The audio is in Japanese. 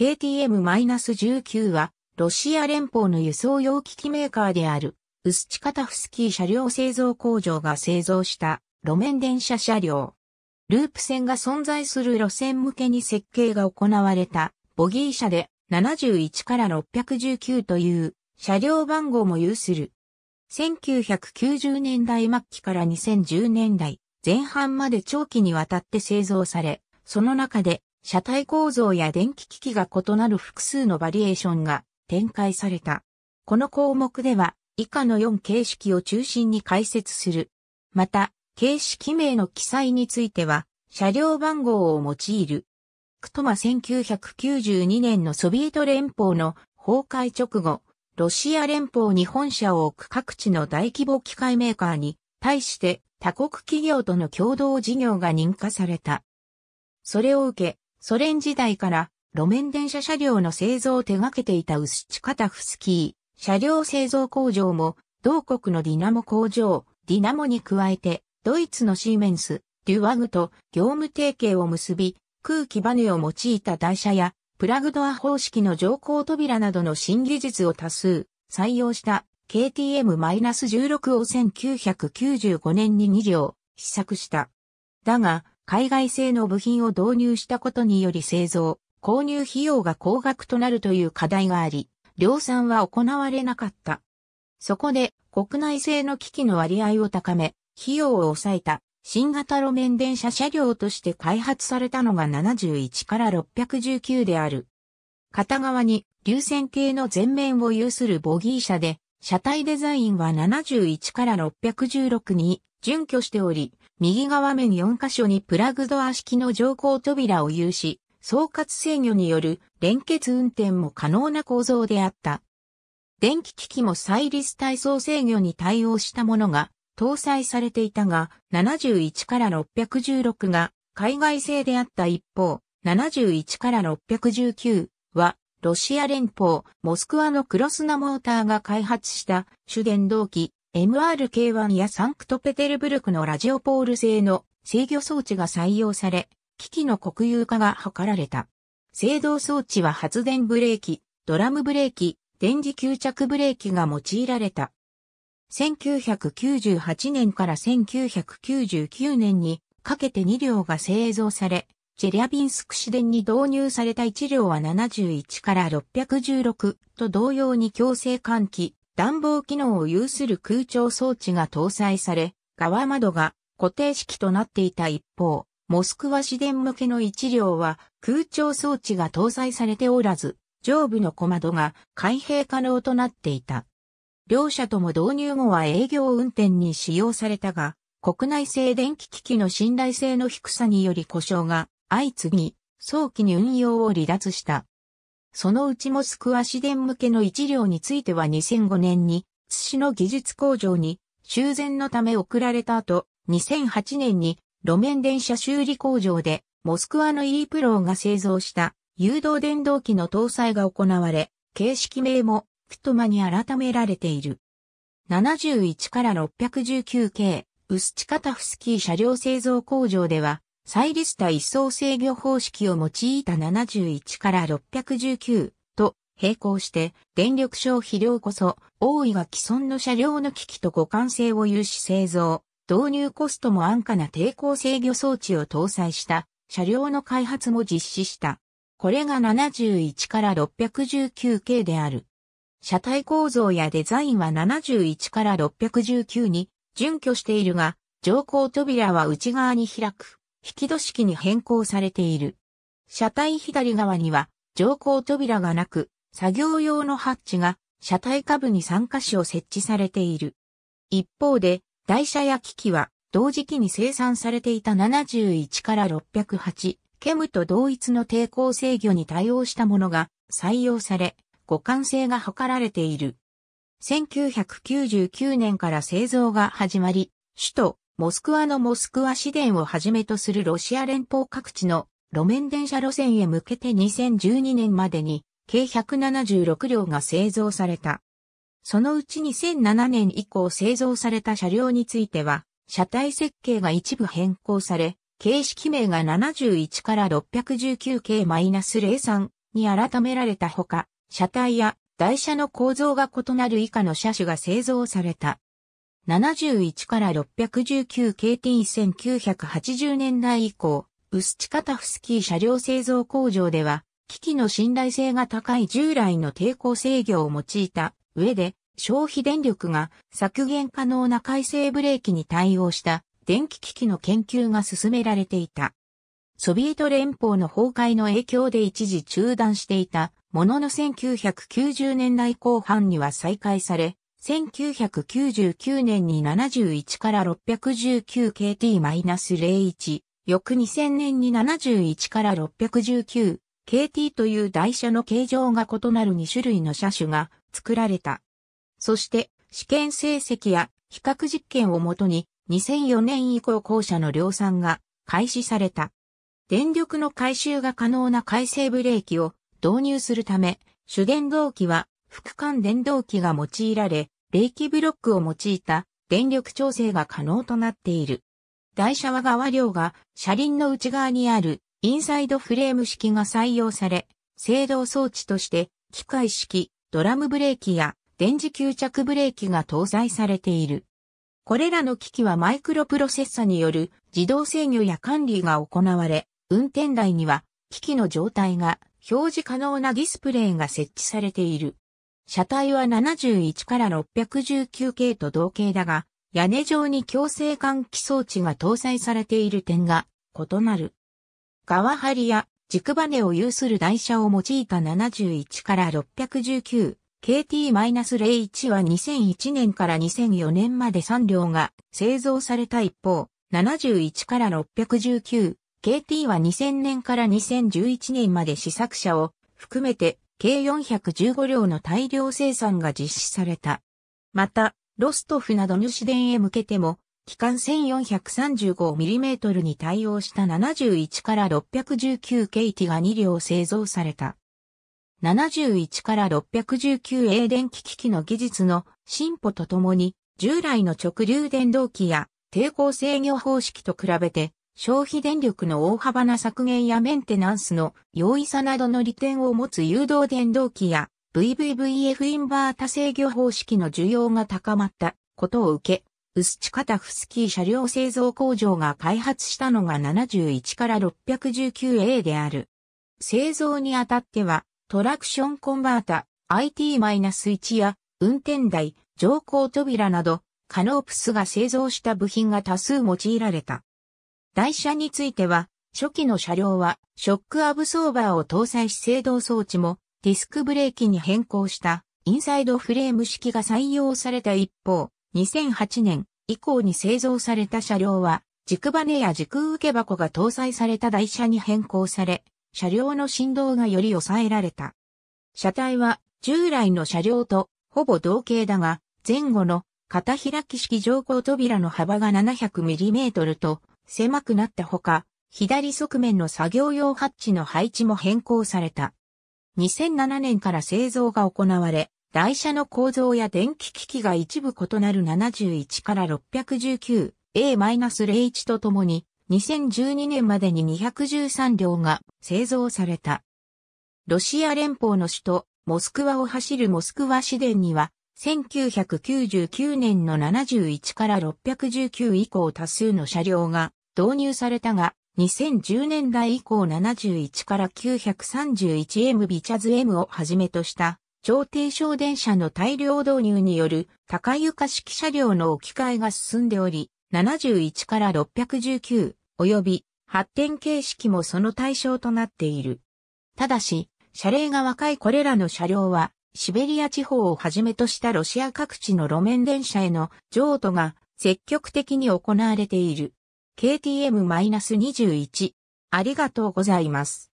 KTM-19 は、ロシア連邦の輸送用機器メーカーである、ウスチカタフスキー車両製造工場が製造した路面電車車両。ループ線が存在する路線向けに設計が行われたボギー車で71から619という車両番号も有する。1990年代末期から2010年代前半まで長期にわたって製造され、その中で車体構造や電気機器が異なる複数のバリエーションが展開された。この項目では以下の4形式を中心に解説する。また、形式名の記載については、車両番号を用いる。クトマ1992年のソビエト連邦の崩壊直後、ロシア連邦に本社を置く各地の大規模機械メーカーに対して他国企業との共同事業が認可された。それを受け、ソ連時代から路面電車車両の製造を手掛けていたウスチカタフスキー、車両製造工場も、同国のディナモ工場、ディナモに加えて、ドイツのシーメンス、デュワグと業務提携を結び、空気バネを用いた台車や、プラグドア方式の乗降扉などの新技術を多数採用した KTM-16 を1995年に2両試作した。だが、海外製の部品を導入したことにより製造、購入費用が高額となるという課題があり、量産は行われなかった。そこで国内製の機器の割合を高め、費用を抑えた新型路面電車車両として開発されたのが71から619である。片側に流線形の前面を有するボギー車で、車体デザインは71から616に準拠しており、右側面4箇所にプラグドア式の乗降扉を有し、総括制御による連結運転も可能な構造であった。電気機器もサイリス体操制御に対応したものが搭載されていたが、71から616が海外製であった一方、71から619はロシア連邦モスクワのクロスナモーターが開発した主電動機 MRK1 やサンクトペテルブルクのラジオポール製の制御装置が採用され、機器の国有化が図られた。制動装置は発電ブレーキ、ドラムブレーキ、電磁吸着ブレーキが用いられた。1998年から1999年にかけて2両が製造され、チェリャビンスク市電に導入された1両は71から616と同様に強制換気、暖房機能を有する空調装置が搭載され、側窓が固定式となっていた一方、モスクワ市電向けの1両は空調装置が搭載されておらず、上部の小窓が開閉可能となっていた。両社とも導入後は営業運転に使用されたが、国内製電気機器の信頼性の低さにより故障が相次ぎ、早期に運用を離脱した。そのうちモスクワ市電向けの1両については2005年に、津市の技術工場に修繕のため送られた後、2008年に路面電車修理工場で、モスクワの E プローが製造した誘導電動機の搭載が行われ、形式名もクトマに改められている。71から619系、ウスチカタフスキー車両製造工場では、サイリスタ一層制御方式を用いた71から619と並行して電力消費量こそ大井が既存の車両の機器と互換性を有し製造、導入コストも安価な抵抗制御装置を搭載した車両の開発も実施した。これが71から619系である。車体構造やデザインは71から619に準拠しているが、乗降扉は内側に開く。引き戸式に変更されている。車体左側には乗降扉がなく、作業用のハッチが車体下部に3箇所設置されている。一方で、台車や機器は同時期に生産されていた71から608、ケムと同一の抵抗制御に対応したものが採用され、互換性が図られている。1999年から製造が始まり、首都モスクワのモスクワ市電をはじめとするロシア連邦各地の路面電車路線へ向けて2012年までに計176両が製造された。そのうち2007年以降製造された車両については、車体設計が一部変更され、形式名が71から 619K-03 に改められたほか、車体や台車の構造が異なる以下の車種が製造された。71から619 KT1980 年代以降、ウスチカタフスキー車両製造工場では、機器の信頼性が高い従来の抵抗制御を用いた上で、消費電力が削減可能な回生ブレーキに対応した電気機器の研究が進められていた。ソビエト連邦の崩壊の影響で一時中断していたものの1990年代後半には再開され、1999年に71から 619KT-01、翌2000年に71から 619KT という台車の形状が異なる2種類の車種が作られた。そして、試験成績や比較実験をもとに2004年以降校舎の量産が開始された。電力の回収が可能な回生ブレーキを導入するため、主電動機は副管電動機が用いられ、冷気ブロックを用いた電力調整が可能となっている。台車は側両が車輪の内側にあるインサイドフレーム式が採用され、制動装置として機械式、ドラムブレーキや電磁吸着ブレーキが搭載されている。これらの機器はマイクロプロセッサによる自動制御や管理が行われ、運転台には機器の状態が表示可能なディスプレイが設置されている。車体は71から619系と同型だが、屋根上に強制換気装置が搭載されている点が異なる。側張りや軸バネを有する台車を用いた71から619、KT-01 は2001年から2004年まで3両が製造された一方、71から619、KT は2000年から2011年まで試作車を含めて計415両の大量生産が実施された。また、ロストフなど主電へ向けても、機関 1435mm に対応した71から 619KT が2両製造された。71から 619A 電気機器の技術の進歩とともに、従来の直流電動機や抵抗制御方式と比べて消費電力の大幅な削減やメンテナンスの容易さなどの利点を持つ誘導電動機や VVVF インバータ制御方式の需要が高まったことを受け、ウスチカタフスキー車両製造工場が開発したのが71から 619A である。製造にあたっては、トラクションコンバータ、IT-1 や運転台、乗降扉など、カノープスが製造した部品が多数用いられた。台車については、初期の車両は、ショックアブソーバーを搭載し制動装置も、ディスクブレーキに変更した、インサイドフレーム式が採用された一方、2008年以降に製造された車両は、軸バネや軸受け箱が搭載された台車に変更され、車両の振動がより抑えられた。車体は従来の車両とほぼ同型だが、前後の肩開き式乗降扉の幅が 700mm と狭くなったほか、左側面の作業用ハッチの配置も変更された。2007年から製造が行われ、台車の構造や電気機器が一部異なる71から 619A-01 とともに、2012年までに213両が製造された。ロシア連邦の首都、モスクワを走るモスクワ市電には、1999年の71から619以降多数の車両が導入されたが、2010年代以降71から 931M ビチャズ M をはじめとした超低床電車の大量導入による高床式車両の置き換えが進んでおり、71から619及び発展形式もその対象となっている。ただし、車齢が若いこれらの車両は、シベリア地方をはじめとしたロシア各地の路面電車への譲渡が積極的に行われている。KTM-21。ありがとうございます。